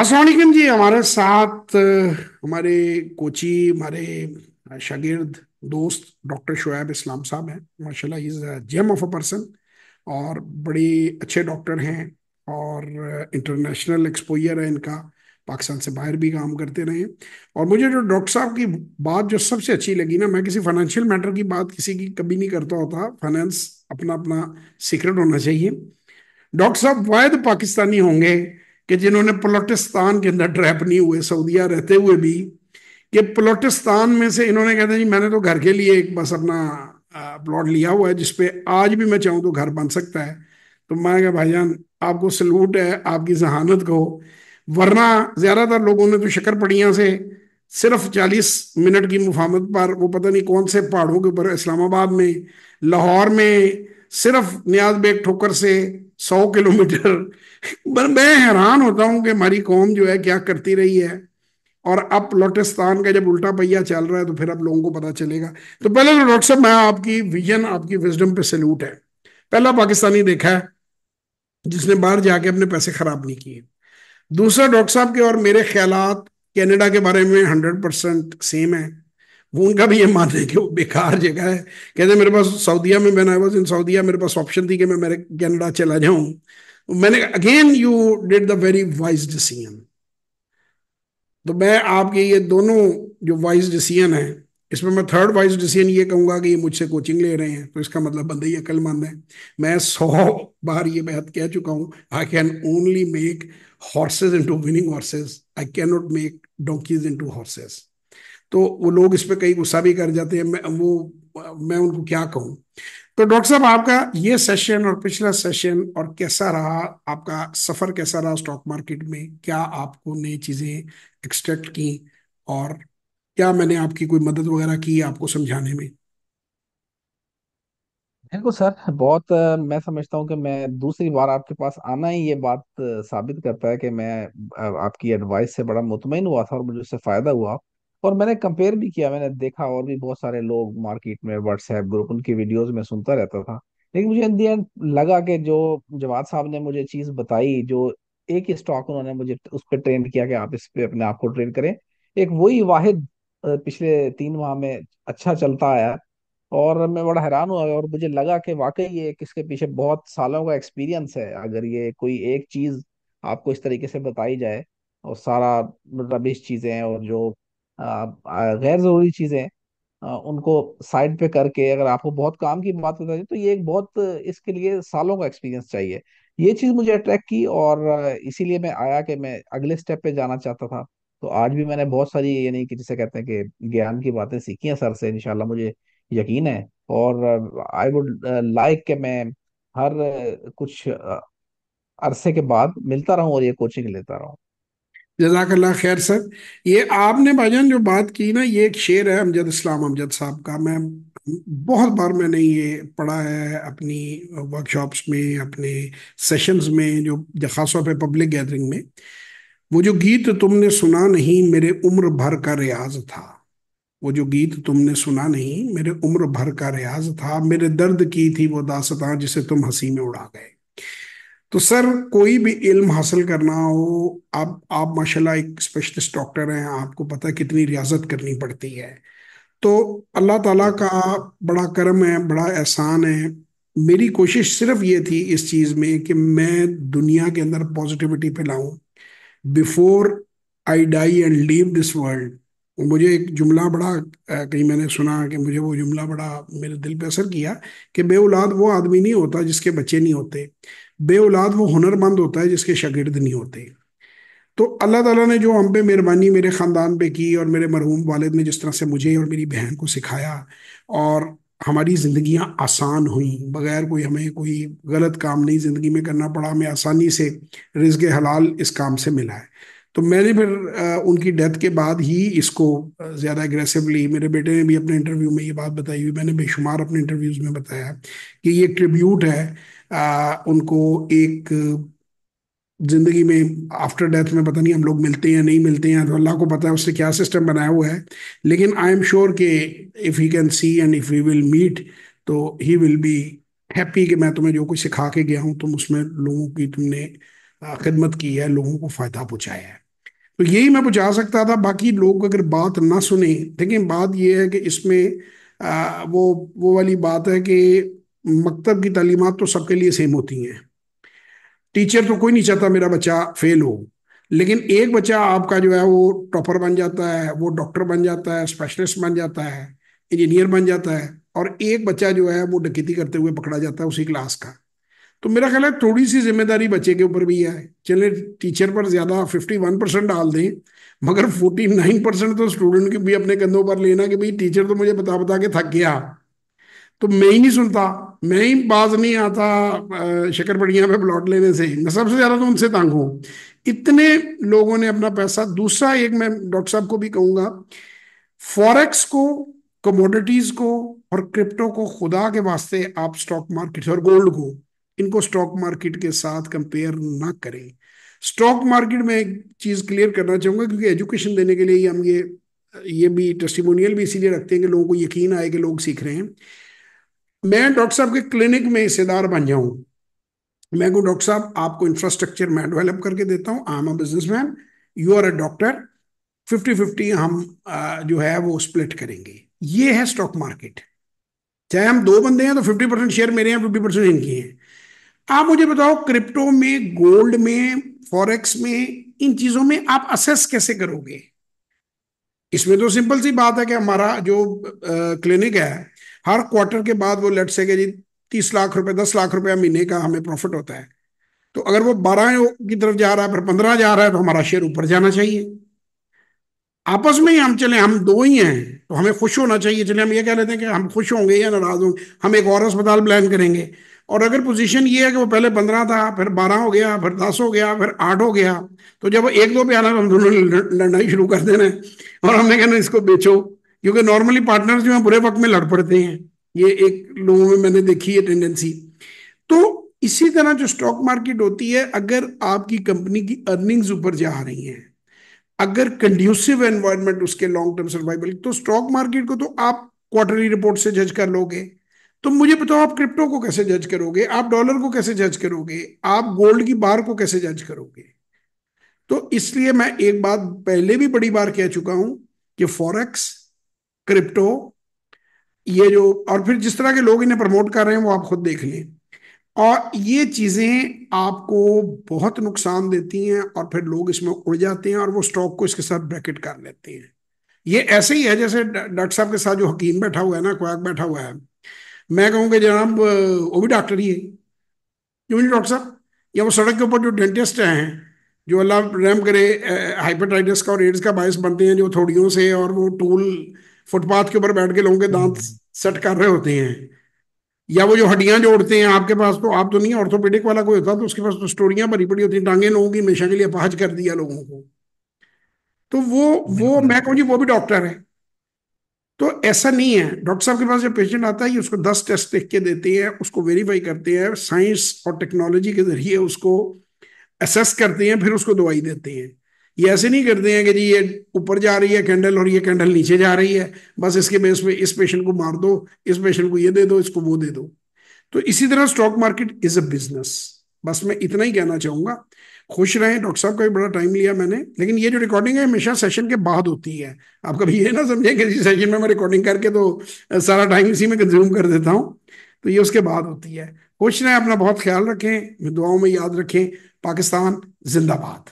असलम जी हमारे साथ हमारे कोची हमारे शागिर्द दोस्त डॉक्टर शुएब इस्लाम साहब हैं माशाल्लाह is a gem of a person और बड़े अच्छे डॉक्टर हैं और इंटरनेशनल एक्सपोजर है इनका पाकिस्तान से बाहर भी काम करते रहे और मुझे जो डॉक्टर साहब की बात जो सबसे अच्छी लगी ना मैं किसी फाइनेंशियल मैटर की बात किसी की कभी नहीं करता होता फाइनेंस अपना अपना सीक्रेट होना चाहिए डॉक्टर साहब वायद पाकिस्तानी होंगे कि जिन्होंने पलोटिस्तान के अंदर ट्रैप नहीं हुए सऊदिया रहते हुए भी कि प्लोटिस्तान में से इन्होंने कहते जी मैंने तो घर के लिए एक बस अपना प्लॉट लिया हुआ है जिसपे आज भी मैं चाहूँ तो घर बन सकता है तो मैं क्या जान आपको सलूट है आपकी जहानत को वरना ज़्यादातर लोगों ने तो पड़िया से सिर्फ चालीस मिनट की मुफामत पर वो पता नहीं कौन से पहाड़ों के ऊपर इस्लामाबाद में लाहौर में सिर्फ नियाज बेग ठोकर से सौ किलोमीटर पर मैं हैरान होता हूं कि हमारी कौम जो है क्या करती रही है और अब लोटिस्तान का जब उल्टा पहिया चल रहा है तो फिर अब लोगों को पता चलेगा तो पहले तो डॉक्टर साहब मैं आपकी विजन आपकी विजडम पे सल्यूट है पहला पाकिस्तानी देखा है जिसने बाहर जाके अपने पैसे खराब नहीं किए दूसरा डॉक्टर साहब के और मेरे ख्याल कैनेडा के बारे में हंड्रेड परसेंट सेम है वो उनका भी ये मान रहे कि वो बेकार जगह है कहते मेरे पास सऊदीया में बना हुआ इन सऊदीया मेरे पास ऑप्शन थी कि मैं मेरे कैनेडा चला जाऊं मैंने again you did the very wise decision तो मैं आपके ये दोनों जो वाइज डिसीजन है इसमें मैं थर्ड वाइज डिसीजन ये कहूंगा कि ये मुझसे कोचिंग ले रहे हैं तो इसका मतलब बंदा ही अकलमंद है मैं सौ बार ये बेहद कह चुका हूँ I can only make horses into winning horses I can not make donkeys into horses तो वो लोग इस पर कई गुस्सा भी कर जाते हैं मैं वो मैं उनको क्या कहूँ तो डॉक्टर साहब आपका ये सेशन और पिछला सेशन और कैसा रहा आपका सफर कैसा रहा स्टॉक मार्केट में क्या आपको नई चीजें एक्सट्रैक्ट की और क्या मैंने आपकी कोई मदद वगैरह की आपको समझाने में बिल्कुल सर बहुत मैं समझता हूँ कि मैं दूसरी बार आपके पास आना ही ये बात साबित करता है कि मैं आपकी एडवाइस से बड़ा मुतमिन हुआ था और मुझे उससे फायदा हुआ और मैंने कंपेयर भी किया मैंने देखा और भी बहुत सारे लोग मार्केट में व्हाट्सएप ग्रुप उनकी वीडियोस में सुनता रहता था लेकिन मुझे इन दी एंड लगा कि जो जवाद साहब ने मुझे चीज़ बताई जो एक ही स्टॉक उन्होंने मुझे उस पर ट्रेंड किया कि आप इस पर अपने आप को ट्रेंड करें एक वही वाहिद पिछले तीन माह में अच्छा चलता आया और मैं बड़ा हैरान हुआ और मुझे लगा कि वाकई ये किसके पीछे बहुत सालों का एक्सपीरियंस है अगर ये कोई एक चीज़ आपको इस तरीके से बताई जाए और सारा रबिश मतलब चीज़ें और जो गैर ज़रूरी चीज़ें उनको साइड पे करके अगर आपको बहुत काम की बात बता दें तो ये एक बहुत इसके लिए सालों का एक्सपीरियंस चाहिए ये चीज़ मुझे अट्रैक्ट की और इसीलिए मैं आया कि मैं अगले स्टेप पे जाना चाहता था तो आज भी मैंने बहुत सारी यानी कि जिसे कहते हैं कि ज्ञान की बातें सीखी हैं सर से इंशाल्लाह मुझे यकीन है और आई वुड लाइक कि मैं हर कुछ अरसे के बाद मिलता रहूं और ये कोचिंग लेता रहूं जजाकल्ला खैर सर ये आपने भाईजान जो बात की ना ये एक शेर है अमजद इस्लाम अमजद साहब का मैं बहुत बार मैंने ये पढ़ा है अपनी वर्कशॉप्स में अपने सेशंस में जो खास तौर पर पब्लिक गैदरिंग में वो जो गीत तुमने सुना नहीं मेरे उम्र भर का रियाज था वो जो गीत तुमने सुना नहीं मेरे उम्र भर का रियाज था मेरे दर्द की थी वो दासता जिसे तुम हंसी में उड़ा गए तो सर कोई भी इल्म हासिल करना हो आप आप माशाल्लाह एक स्पेशलिस्ट डॉक्टर हैं आपको पता है कितनी रियाजत करनी पड़ती है तो अल्लाह ताला का बड़ा करम है बड़ा एहसान है मेरी कोशिश सिर्फ ये थी इस चीज़ में कि मैं दुनिया के अंदर पॉजिटिविटी फैलाऊं before I die and leave this world मुझे एक जुमला बड़ा कहीं मैंने सुना कि मुझे वो जुमला बड़ा मेरे दिल पे असर किया कि बे औलाद वो आदमी नहीं होता जिसके बच्चे नहीं होते बे औलाद वो हुनरमंद होता है जिसके शागिर्द नहीं होते तो अल्लाह ताला ने जो हम पे मेहरबानी मेरे ख़ानदान पे की और मेरे मरहूम वालद ने जिस तरह से मुझे और मेरी बहन को सिखाया और हमारी ज़िंदियाँ आसान हुई बगैर कोई हमें कोई गलत काम नहीं ज़िंदगी में करना पड़ा हमें आसानी से रिज हलाल इस काम से मिला है तो मैंने फिर उनकी डेथ के बाद ही इसको ज़्यादा एग्रेसिवली मेरे बेटे ने भी अपने इंटरव्यू में ये बात बताई हुई मैंने बेशुमार अपने इंटरव्यूज़ में बताया कि ये ट्रिब्यूट है आ, उनको एक ज़िंदगी में आफ्टर डेथ में पता नहीं हम लोग मिलते हैं नहीं मिलते हैं तो अल्लाह को पता है उससे क्या सिस्टम बनाया हुआ है लेकिन आई एम श्योर के if you can see and if you will meet तो ही विल बी हैप्पी कि मैं तुम्हें जो कुछ सिखा के गया हूँ तुम उसमें लोगों की तुमने खिदमत की है लोगों को फ़ायदा पहुँचाया है तो यही मैं बुझा सकता था बाकी लोग अगर बात ना सुने लेकिन बात यह है कि इसमें वो वो वाली बात है कि मकतब की तलीमत तो सबके लिए सेम होती हैं टीचर तो कोई नहीं चाहता मेरा बच्चा फेल हो लेकिन एक बच्चा आपका जो है वो टॉपर बन जाता है वो डॉक्टर बन जाता है स्पेशलिस्ट बन जाता है इंजीनियर बन जाता है और एक बच्चा जो है वो डकैती करते हुए पकड़ा जाता है उसी क्लास का तो मेरा ख्याल है थोड़ी सी जिम्मेदारी बच्चे के ऊपर भी है चले टीचर पर ज्यादा फिफ्टी वन परसेंट डाल दें मगर फोर्टी नाइन परसेंट तो स्टूडेंट के भी अपने कंधों पर लेना कि भाई टीचर तो मुझे बता बता के थक गया तो मैं ही नहीं सुनता मैं ही बाज नहीं आता शकर बढ़िया में प्लॉट लेने से मैं सबसे ज़्यादा तो उनसे तंग हूँ इतने लोगों ने अपना पैसा दूसरा एक मैं डॉक्टर साहब को भी कहूंगा फॉरेक्स को कमोडिटीज़ को और क्रिप्टो को खुदा के वास्ते आप स्टॉक मार्केट और गोल्ड को इनको स्टॉक मार्केट के साथ कंपेयर ना करें स्टॉक मार्केट में एक चीज़ क्लियर करना चाहूंगा क्योंकि एजुकेशन देने के लिए ही हम ये ये भी टेस्टिमोनियल भी इसीलिए रखते हैं कि लोगों को यकीन आए कि लोग सीख रहे हैं मैं डॉक्टर साहब के क्लिनिक में हिस्सेदार बन जाऊं मैं कहूँ डॉक्टर साहब आपको इंफ्रास्ट्रक्चर मैं डेवलप करके देता हूँ I am a businessman you are a doctor fifty fifty हम जो है वो स्प्लिट करेंगे ये है स्टॉक मार्केट चाहे हम दो बंदे हैं तो फिफ्टी परसेंट शेयर मेरे हैं फिफ्टी परसेंट इनकी हैं आप मुझे बताओ क्रिप्टो में गोल्ड में फॉरेक्स में इन चीजों में आप असेस कैसे करोगे इसमें तो सिंपल सी बात है कि हमारा जो क्लिनिक है हर क्वार्टर के बाद वो लेट से जी तीस लाख रुपए दस लाख रुपया महीने का हमें प्रॉफिट होता है तो अगर वो बारह की तरफ जा रहा है फिर पंद्रह जा रहा है तो हमारा शेयर ऊपर जाना चाहिए आपस में ही हम चले हम दो ही हैं तो हमें खुश होना चाहिए चले हम ये कह लेते हैं कि हम खुश होंगे या नाराज होंगे हम एक और अस्पताल प्लान करेंगे और अगर पोजीशन ये है कि वो पहले पंद्रह था फिर बारह हो गया फिर दस हो गया फिर आठ हो गया तो जब एक दो प्यारा तो हम दोनों लड़ना शुरू कर देना है और हमने कहना इसको बेचो क्योंकि नॉर्मली पार्टनर्स जो है बुरे वक्त में लड़ पड़ते हैं ये एक लोगों में मैंने देखी है टेंडेंसी तो इसी तरह जो स्टॉक मार्केट होती है अगर आपकी कंपनी की अर्निंग्स ऊपर जा रही हैं अगर कंड्यूसिव एनवायरमेंट उसके लॉन्ग टर्म सर्वाइवल तो स्टॉक मार्केट को तो आप क्वार्टरली रिपोर्ट से जज कर लोगे तो मुझे बताओ आप क्रिप्टो को कैसे जज करोगे आप डॉलर को कैसे जज करोगे आप गोल्ड की बार को कैसे जज करोगे तो इसलिए मैं एक बात पहले भी बड़ी बार कह चुका हूं कि फॉरेक्स क्रिप्टो ये जो और फिर जिस तरह के लोग इन्हें प्रमोट कर रहे हैं वो आप खुद देख लें और ये चीजें आपको बहुत नुकसान देती हैं और फिर लोग इसमें उड़ जाते हैं और वो स्टॉक को इसके साथ ब्रैकेट कर लेते हैं ये ऐसे ही है जैसे डॉक्टर साहब के साथ जो हकीम बैठा हुआ है ना क्वाक बैठा हुआ है मैं कहूँगा जनाब वो भी डॉक्टर ही है क्यों नहीं डॉक्टर साहब या वो सड़क के ऊपर जो डेंटिस्ट हैं जो अल्लाह रैम करे हाइपेटाइटिस का और एड्स का बायस बनते हैं जो थोड़ियों से और वो टूल फुटपाथ के ऊपर बैठ के लोगों के दांत हम्म। सेट कर रहे होते हैं या वो जो हड्डियां जोड़ते हैं आपके पास तो आप तो नहीं ऑर्थोपेडिक वाला कोई होता तो उसके पास तो स्टोरियां भरी पड़ी होती टांगे लोगों की हमेशा के लिए अपाहज कर दिया लोगों को तो वो वो मैं कहूँ जी वो भी डॉक्टर है तो ऐसा नहीं है डॉक्टर साहब के पास जब पेशेंट आता है उसको दस टेस्ट लिख के देते हैं उसको वेरीफाई करते हैं साइंस और टेक्नोलॉजी के जरिए उसको असेस करते हैं फिर उसको दवाई देते हैं ये ऐसे नहीं करते हैं कि जी ये ऊपर जा रही है कैंडल और ये कैंडल नीचे जा रही है बस इसके बेस पे इस पेशेंट को मार दो इस पेशेंट को ये दे दो इसको वो दे दो तो इसी तरह stock market is a business बस मैं इतना ही कहना चाहूंगा खुश रहें डॉक्टर साहब का भी बड़ा टाइम लिया मैंने लेकिन ये जो रिकॉर्डिंग है हमेशा सेशन के बाद होती है आप कभी ये ना समझें कि सेशन में मैं रिकॉर्डिंग करके तो सारा टाइम इसी में कंज्यूम कर देता हूँ तो ये उसके बाद होती है खुश रहें अपना बहुत ख्याल रखें दुआओं में याद रखें पाकिस्तान जिंदाबाद